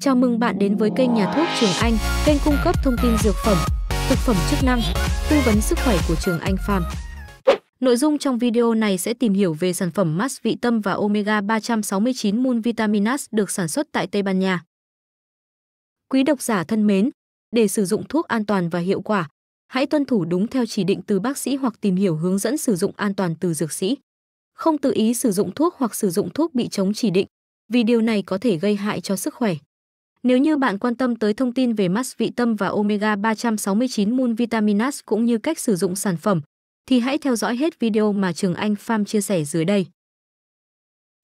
Chào mừng bạn đến với kênh Nhà thuốc Trường Anh, kênh cung cấp thông tin dược phẩm, thực phẩm chức năng, tư vấn sức khỏe của Trường Anh Farm. Nội dung trong video này sẽ tìm hiểu về sản phẩm Max Vị Tâm và Omega 369 Moon Vitaminas được sản xuất tại Tây Ban Nha. Quý độc giả thân mến, để sử dụng thuốc an toàn và hiệu quả, hãy tuân thủ đúng theo chỉ định từ bác sĩ hoặc tìm hiểu hướng dẫn sử dụng an toàn từ dược sĩ. Không tự ý sử dụng thuốc hoặc sử dụng thuốc bị chống chỉ định, vì điều này có thể gây hại cho sức khỏe. Nếu như bạn quan tâm tới thông tin về max vị tâm và omega 369 Moon Vitaminas cũng như cách sử dụng sản phẩm, thì hãy theo dõi hết video mà Trường Anh Farm chia sẻ dưới đây.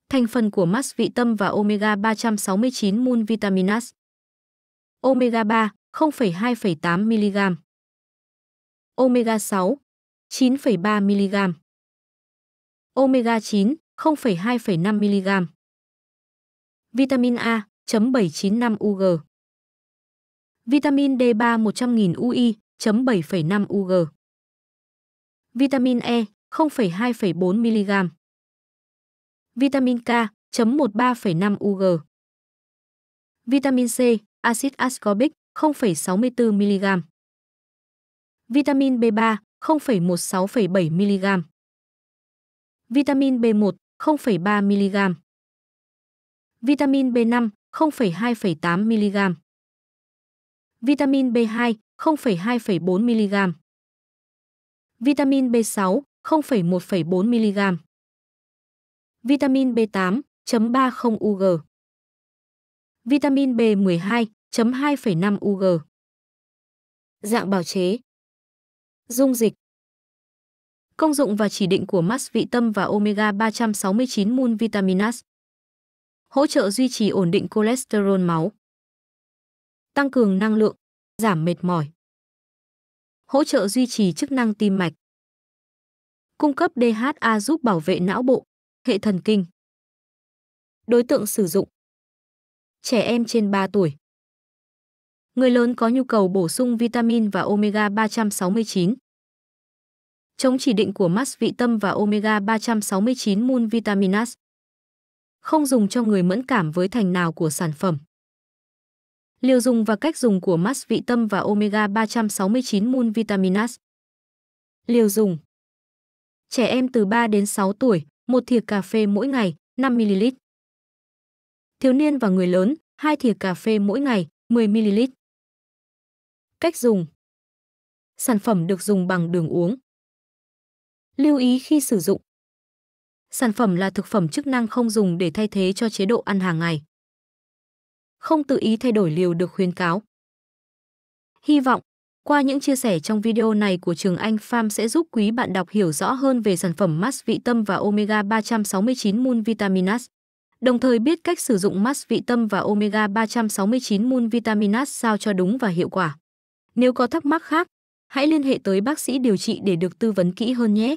Thành phần của max vị tâm và omega 369 Moon Vitaminas Omega 3 0,2,8 mg Omega 6 9,3 mg Omega 9 0,2,5 mg Vitamin A 795 UG. Vitamin D3 100.000 UI, 7,5 UG. Vitamin E, 0,2,4 mg. Vitamin K, 13,5 UG. Vitamin C, axit ascorbic, 0,64 mg. Vitamin B3, 0,16,7 mg. Vitamin B1, 0,3 mg. Vitamin B5, 0,2,8 mg. Vitamin B2 0,2,4 mg. Vitamin B6 0,1,4 mg. Vitamin B8 0,30 UG. Vitamin B12 2,5 UG. Dạng bào chế. Dung dịch. Công dụng và chỉ định của max vị tâm và omega 369 Multivitaminas hỗ trợ duy trì ổn định cholesterol máu, tăng cường năng lượng, giảm mệt mỏi, hỗ trợ duy trì chức năng tim mạch, cung cấp DHA giúp bảo vệ não bộ, hệ thần kinh. Đối tượng sử dụng Trẻ em trên 3 tuổi Người lớn có nhu cầu bổ sung vitamin và omega 369 chống chỉ định của Max Vị Tâm và Omega 369 Moon Vitaminas không dùng cho người mẫn cảm với thành nào của sản phẩm. Liều dùng và cách dùng của mast vị tâm và omega 369 Moon Vitaminas. Liều dùng Trẻ em từ 3 đến 6 tuổi, một thìa cà phê mỗi ngày, 5ml. Thiếu niên và người lớn, hai thìa cà phê mỗi ngày, 10ml. Cách dùng Sản phẩm được dùng bằng đường uống. Lưu ý khi sử dụng, sản phẩm là thực phẩm chức năng không dùng để thay thế cho chế độ ăn hàng ngày. Không tự ý thay đổi liều được khuyến cáo. Hy vọng, qua những chia sẻ trong video này của Trường Anh Farm sẽ giúp quý bạn đọc hiểu rõ hơn về sản phẩm Max Vị Tâm và Omega 369 Moon Vitaminas, đồng thời biết cách sử dụng Max Vị Tâm và Omega 369 Moon Vitaminas sao cho đúng và hiệu quả. Nếu có thắc mắc khác, hãy liên hệ tới bác sĩ điều trị để được tư vấn kỹ hơn nhé.